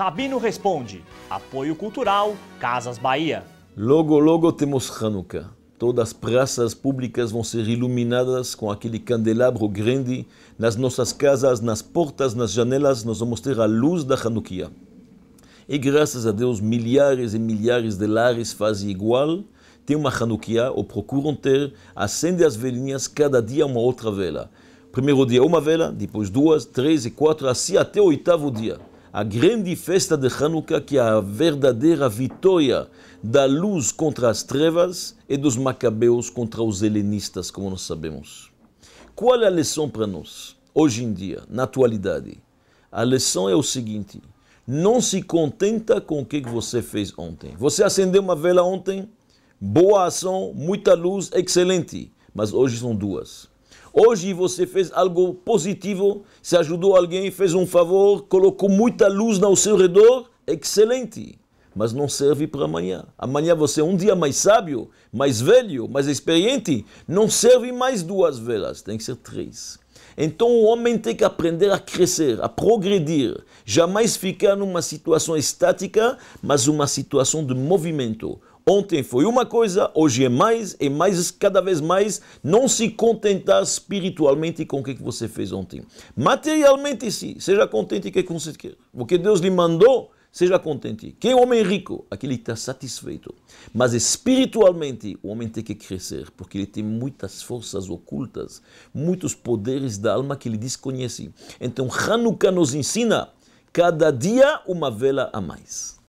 Rabino responde: apoio cultural, Casas Bahia. Logo, logo temos Hanukkah. Todas as praças públicas vão ser iluminadas com aquele candelabro grande. Nas nossas casas, nas portas, nas janelas, nós vamos ter a luz da Hanukkah. E graças a Deus, milhares e milhares de lares fazem igual. Tem uma Hanukkah, ou procuram ter, acende as velinhas cada dia uma outra vela. Primeiro dia uma vela, depois duas, três e quatro, assim até o oitavo dia a grande festa de Hanukkah, que é a verdadeira vitória da luz contra as trevas e dos macabeus contra os helenistas, como nós sabemos. Qual é a lição para nós, hoje em dia, na atualidade? A lição é o seguinte: não se contenta com o que você fez ontem. Você acendeu uma vela ontem, boa ação, muita luz, excelente, mas hoje são duas. Hoje você fez algo positivo, se ajudou alguém, fez um favor, colocou muita luz ao seu redor, excelente. Mas não serve para amanhã. Amanhã você é um dia mais sábio, mais velho, mais experiente. Não serve mais duas velas, tem que ser três. Então o homem tem que aprender a crescer, a progredir, jamais ficar numa situação estática, mas uma situação de movimento. Ontem foi uma coisa, hoje é mais, e é mais, cada vez mais. Não se contentar espiritualmente com o que você fez ontem. Materialmente, sim, seja contente com o que você quer. O que Deus lhe mandou, seja contente. Quem é o homem rico? Aquele que está satisfeito. Mas espiritualmente, o homem tem que crescer, porque ele tem muitas forças ocultas, muitos poderes da alma que ele desconhece. Então, Hanukkah nos ensina cada dia uma vela a mais.